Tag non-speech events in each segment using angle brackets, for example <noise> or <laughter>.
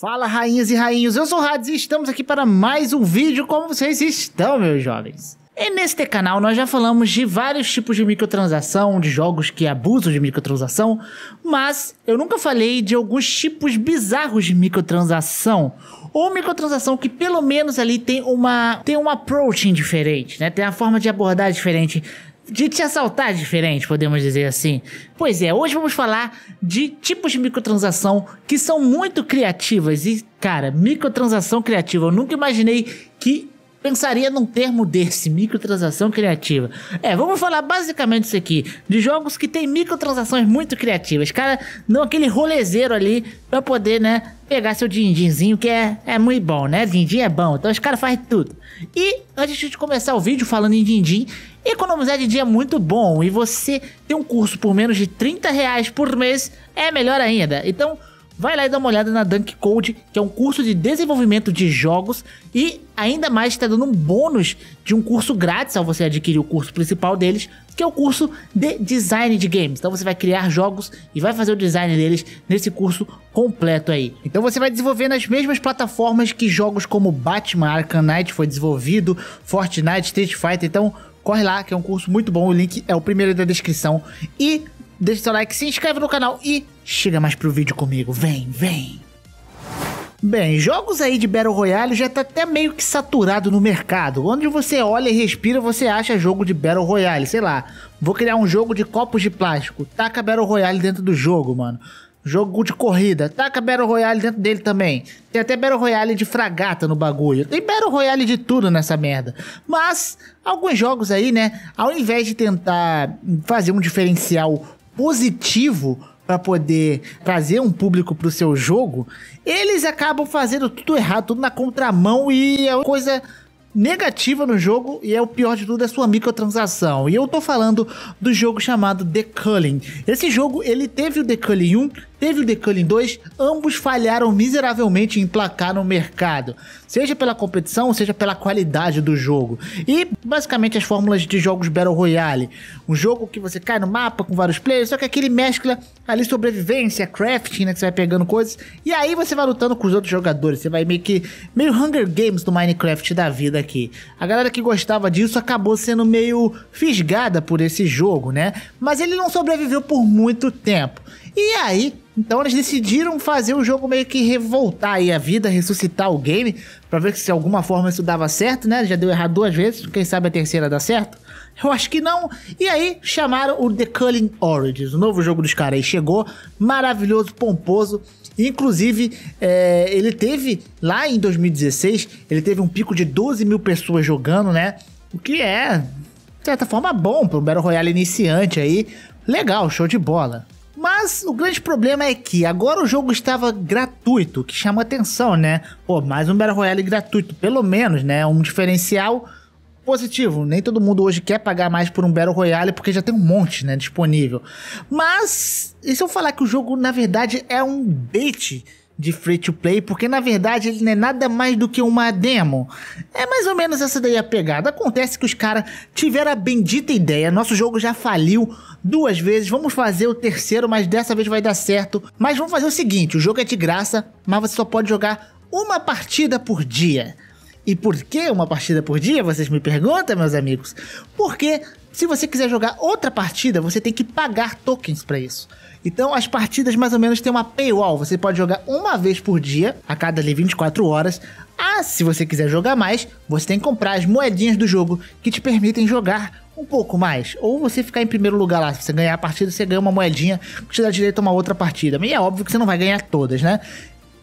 Fala, rainhas e rainhos, eu sou o Rads e estamos aqui para mais um vídeo como vocês estão, meus jovens. E neste canal nós já falamos de vários tipos de microtransação, de jogos que abusam de microtransação, mas eu nunca falei de alguns tipos bizarros de microtransação, ou microtransação que pelo menos ali tem uma tem um approaching diferente, né? Tem uma forma de abordar diferente de te assaltar diferente, podemos dizer assim. Pois é, hoje vamos falar de tipos de microtransação que são muito criativas. E, cara, microtransação criativa, eu nunca imaginei que pensaria num termo desse, microtransação criativa. É, vamos falar basicamente isso aqui, de jogos que tem microtransações muito criativas. Cara, não aquele rolezeiro ali pra poder, né, pegar seu din-dinzinho, que é, é muito bom, né? Din-din é bom, então os caras fazem tudo. E antes de começar o vídeo falando em din-din, Economizar de dia é muito bom e você ter um curso por menos de 30 reais por mês é melhor ainda. Então, vai lá e dá uma olhada na Dunk Code, que é um curso de desenvolvimento de jogos e ainda mais está dando um bônus de um curso grátis ao você adquirir o curso principal deles, que é o curso de design de games. Então você vai criar jogos e vai fazer o design deles nesse curso completo aí. Então você vai desenvolver nas mesmas plataformas que jogos como Batman Arkham Knight foi desenvolvido, Fortnite, Street Fighter, então Corre lá, que é um curso muito bom. O link é o primeiro da descrição. E deixa seu like, se inscreve no canal e chega mais pro vídeo comigo. Vem, vem! Bem, jogos aí de Battle Royale já tá até meio que saturado no mercado. Onde você olha e respira, você acha jogo de Battle Royale, sei lá. Vou criar um jogo de copos de plástico. Taca Battle Royale dentro do jogo, mano. Jogo de corrida. Taca Battle Royale dentro dele também. Tem até Battle Royale de fragata no bagulho. Tem Battle Royale de tudo nessa merda. Mas, alguns jogos aí, né? Ao invés de tentar fazer um diferencial positivo para poder trazer um público pro seu jogo, eles acabam fazendo tudo errado, tudo na contramão e é uma coisa negativa no jogo e é o pior de tudo é sua microtransação. E eu tô falando do jogo chamado The Culling. Esse jogo ele teve o The Culling 1, teve o The Culling 2, ambos falharam miseravelmente em placar no mercado, seja pela competição, seja pela qualidade do jogo. E basicamente as fórmulas de jogos Battle Royale, um jogo que você cai no mapa com vários players, só que aquele mescla ali sobrevivência, crafting, né, que você vai pegando coisas, e aí você vai lutando com os outros jogadores, você vai meio que meio Hunger Games do Minecraft da vida aqui. A galera que gostava disso acabou sendo meio fisgada por esse jogo, né? Mas ele não sobreviveu por muito tempo. E aí, então eles decidiram fazer o jogo meio que revoltar aí a vida, ressuscitar o game, para ver se de alguma forma isso dava certo, né? Já deu errado duas vezes, quem sabe a terceira dá certo? Eu acho que não. E aí chamaram o The Culling Origins, o novo jogo dos caras aí chegou, maravilhoso, pomposo. Inclusive, é, ele teve lá em 2016, ele teve um pico de 12 mil pessoas jogando, né? O que é, de certa forma, bom para um Battle Royale iniciante aí. Legal, show de bola. Mas o grande problema é que agora o jogo estava gratuito, que chama atenção, né? Pô, mais um Battle Royale gratuito, pelo menos, né? Um diferencial positivo. Nem todo mundo hoje quer pagar mais por um Battle Royale porque já tem um monte, né, disponível. Mas, e se eu falar que o jogo, na verdade, é um bait de free to play, porque na verdade ele não é nada mais do que uma demo. É mais ou menos essa daí a pegada. Acontece que os caras tiveram a bendita ideia, nosso jogo já faliu duas vezes, vamos fazer o terceiro, mas dessa vez vai dar certo. Mas vamos fazer o seguinte, o jogo é de graça, mas você só pode jogar uma partida por dia. E por que uma partida por dia, vocês me perguntam, meus amigos? Porque se você quiser jogar outra partida, você tem que pagar tokens para isso. Então as partidas mais ou menos têm uma paywall, você pode jogar uma vez por dia, a cada ali, 24 horas. Ah, se você quiser jogar mais, você tem que comprar as moedinhas do jogo que te permitem jogar um pouco mais. Ou você ficar em primeiro lugar lá, se você ganhar a partida, você ganha uma moedinha que te dá direito a uma outra partida. E é óbvio que você não vai ganhar todas, né?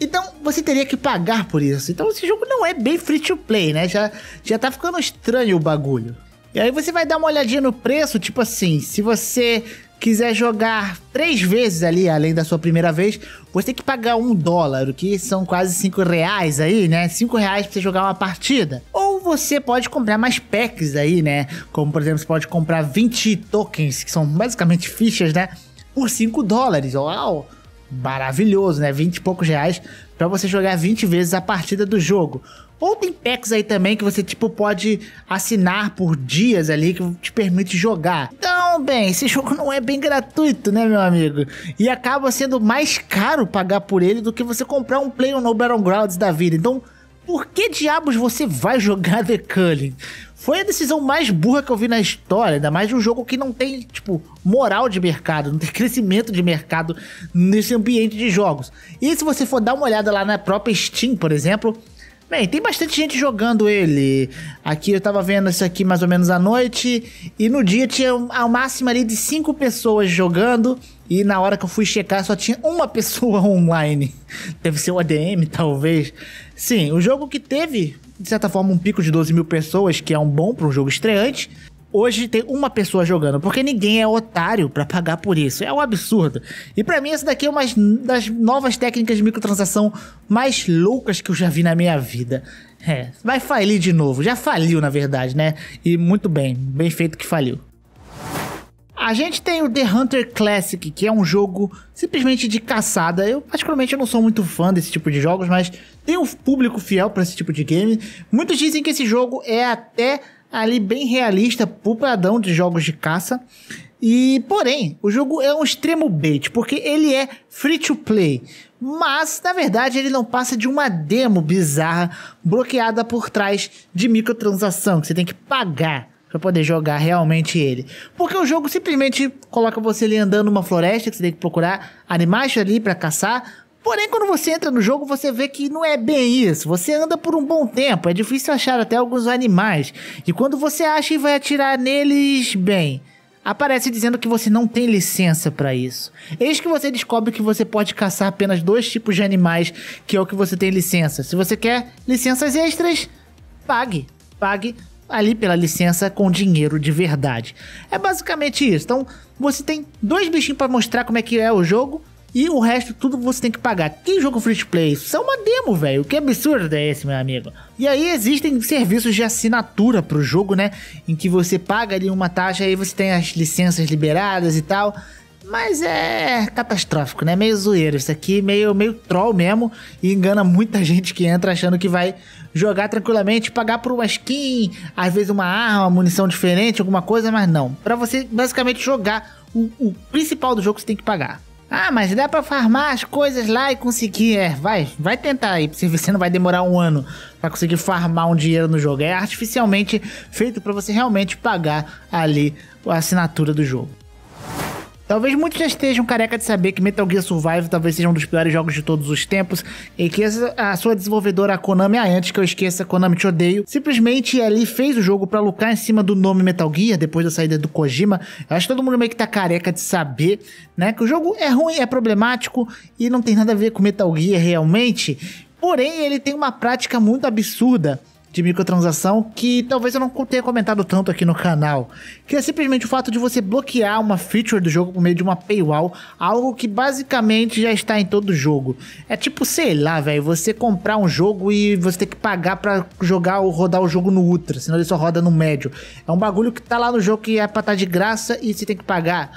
Então você teria que pagar por isso. Então esse jogo não é bem free to play, né? Já, já tá ficando estranho o bagulho. E aí você vai dar uma olhadinha no preço, tipo assim, se você quiser jogar três vezes ali, além da sua primeira vez, você tem que pagar um dólar, o que são quase cinco reais aí, né? Cinco reais pra você jogar uma partida. Ou você pode comprar mais packs aí, né? Como, por exemplo, você pode comprar 20 tokens, que são basicamente fichas, né? Por cinco dólares. Uau! maravilhoso, né? 20 e poucos reais para você jogar 20 vezes a partida do jogo. Ou tem packs aí também que você tipo pode assinar por dias ali que te permite jogar. Então, bem, esse <laughs> jogo não é bem gratuito, né, meu amigo? E acaba sendo mais caro pagar por ele do que você comprar um Play no Battlegrounds da vida. Então, por que diabos você vai jogar <laughs> The Culling? Foi a decisão mais burra que eu vi na história, ainda mais de um jogo que não tem, tipo, moral de mercado, não tem <laughs> crescimento de mercado nesse ambiente de jogos. E se você for dar uma olhada lá na própria Steam, por exemplo, Bem, tem bastante gente jogando ele. Aqui eu tava vendo isso aqui mais ou menos à noite. E no dia tinha ao máximo ali de 5 pessoas jogando. E na hora que eu fui checar só tinha uma <laughs> pessoa online. Deve ser o ADM, talvez. Sim, o jogo que teve, de certa forma, um pico de 12 mil pessoas, que é um bom para um jogo estreante hoje tem uma pessoa jogando, porque ninguém é otário para pagar por isso. É um absurdo. E para mim essa daqui é uma das novas técnicas de microtransação mais loucas que eu já vi na minha vida. É, vai falir de novo. Já faliu, na verdade, né? E muito bem, bem feito que faliu. A gente tem o The Hunter Classic, que é um jogo simplesmente de caçada. Eu, particularmente, não sou muito fã desse tipo de jogos, mas tem um público fiel para esse tipo de game. Muitos dizem que esse jogo é até ali bem realista pro padrão de jogos de caça. E, porém, o jogo é um extremo bait, porque ele é free to play. Mas, na verdade, ele não passa de uma demo bizarra bloqueada por trás de microtransação, que você tem que pagar para poder jogar realmente ele. Porque o jogo simplesmente coloca você ali andando numa floresta que você tem que procurar animais ali para caçar, Porém, quando você entra no jogo, você vê que não é bem isso. Você anda por um bom tempo, é difícil achar até alguns animais. E quando você acha e vai atirar neles, bem, aparece dizendo que você não tem licença para isso. Eis que você descobre que você pode caçar apenas dois tipos de animais, que é o que você tem licença. Se você quer licenças extras, pague. Pague ali pela licença com dinheiro de verdade. É basicamente isso. Então, você tem dois bichinhos para mostrar como é que é o jogo e o resto tudo você tem que pagar. Que jogo free to play? Isso é uma demo, velho. Que absurdo é esse, meu amigo? E aí existem serviços de assinatura pro jogo, né? Em que você paga ali uma taxa e você tem as licenças liberadas e tal. Mas é catastrófico, né? Meio zoeiro isso aqui, é meio, meio troll mesmo. E engana muita <laughs> gente que entra achando que vai jogar tranquilamente, pagar por uma skin, às vezes uma arma, munição diferente, alguma coisa, mas não. Para você basicamente jogar, o, o principal do jogo você tem que pagar. Ah, mas dá para farmar as coisas lá e conseguir. É, vai, vai tentar aí, você não vai demorar um ano para conseguir farmar um dinheiro no jogo. É artificialmente feito para você realmente pagar ali a assinatura do jogo. Talvez muitos já estejam careca de saber que Metal Gear Survive talvez seja um dos piores jogos de todos os tempos e que a sua desenvolvedora a Konami, ah, antes que eu esqueça, Konami te odeio, simplesmente ali fez o jogo para lucrar em cima do nome Metal Gear depois da saída do Kojima. Eu acho que todo mundo meio que tá careca de saber, né, que o jogo é ruim, é problemático e não tem nada a ver com Metal Gear realmente. Porém, ele tem uma prática muito absurda de microtransação que talvez eu não tenha comentado tanto aqui no canal, que é simplesmente o fato de você bloquear uma feature do jogo por meio de uma paywall, algo que basicamente já está em todo jogo. É tipo, sei lá, velho, você comprar um jogo e você ter que pagar para jogar ou rodar o jogo no ultra, senão ele só roda no médio. É um bagulho que tá lá no jogo que é para estar tá de graça e você tem que pagar.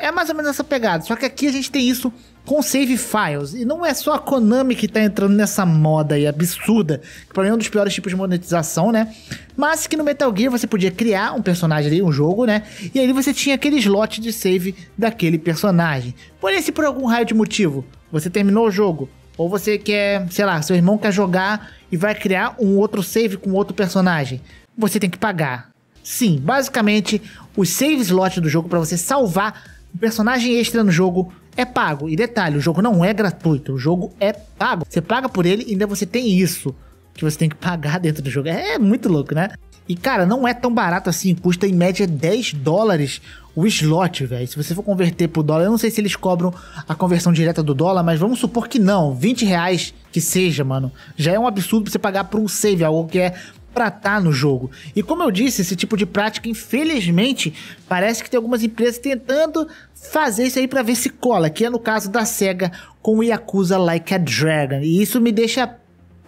É mais ou menos essa pegada, só que aqui a gente tem isso com save files. E não é só a Konami que tá entrando nessa moda aí absurda, que pra mim é um dos piores tipos de monetização, né? Mas que no Metal Gear você podia criar um personagem ali, um jogo, né? E aí você tinha aquele slot de save daquele personagem. Porém, se por algum raio de motivo você terminou o jogo, ou você quer, sei lá, seu irmão quer jogar e vai criar um outro save com outro personagem, você tem que pagar. Sim, basicamente, os save slots do jogo para você salvar o personagem extra no jogo é pago. E detalhe, o jogo não é gratuito, o jogo é pago. Você paga por ele e ainda você tem isso que você tem que pagar <laughs> dentro do jogo. É muito louco, né? E cara, não é tão barato assim, custa em média 10 dólares o slot, velho. Se você for converter pro dólar, eu não sei se eles cobram a conversão direta do dólar, mas vamos supor que não, 20 reais que seja, mano. Já é um absurdo você pagar por um save, algo que é para estar tá no jogo. E como eu disse, esse tipo de prática, infelizmente, parece que tem algumas empresas tentando fazer isso aí para ver se cola, que é no caso da SEGA com o Yakuza Like a Dragon. E isso me deixa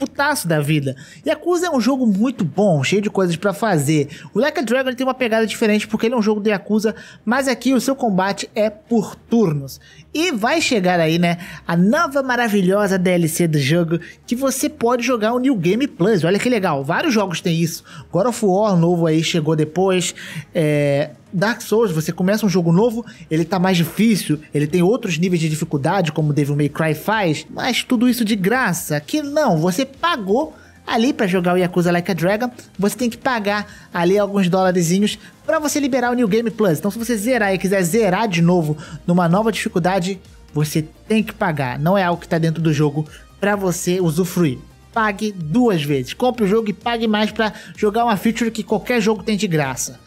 putaço da vida. Yakuza é um jogo muito bom, cheio de coisas para fazer. O Like a Dragon tem uma pegada diferente porque ele é um jogo de Yakuza, mas aqui o seu combate é por turnos. E vai chegar aí, né, a nova maravilhosa DLC do jogo que você pode jogar o New Game Plus. Olha que legal, vários jogos têm isso. God of War novo aí chegou depois, é... Dark Souls, você começa um jogo novo, ele tá mais difícil, ele tem outros níveis de dificuldade, como Devil May Cry faz, mas tudo isso de graça. Que não, você pagou ali para jogar o Yakuza Like a Dragon, você tem que pagar ali alguns dólarzinhos para você liberar o New Game Plus. Então se você zerar e quiser zerar de novo numa nova dificuldade, você tem que pagar, não é algo que tá dentro do jogo para você usufruir. Pague duas vezes. Compre o jogo e pague mais para jogar uma feature que qualquer jogo tem de graça.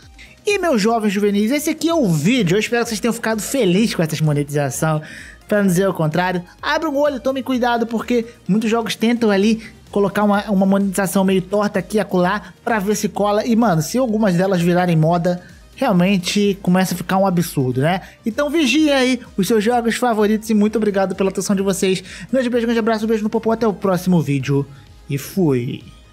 E meus jovens juvenis, esse aqui é o vídeo. Eu espero que vocês tenham ficado felizes com essa monetização. Pra não dizer o contrário, abre um olho, tome cuidado, porque muitos jogos tentam ali colocar uma, uma monetização meio torta aqui e acolá pra ver se cola. E, mano, se algumas delas virarem moda, realmente começa a ficar um absurdo, né? Então vigie aí os seus jogos favoritos e muito obrigado pela atenção de vocês. Grande beijo, grande abraço, um beijo no popô, até o próximo vídeo e fui!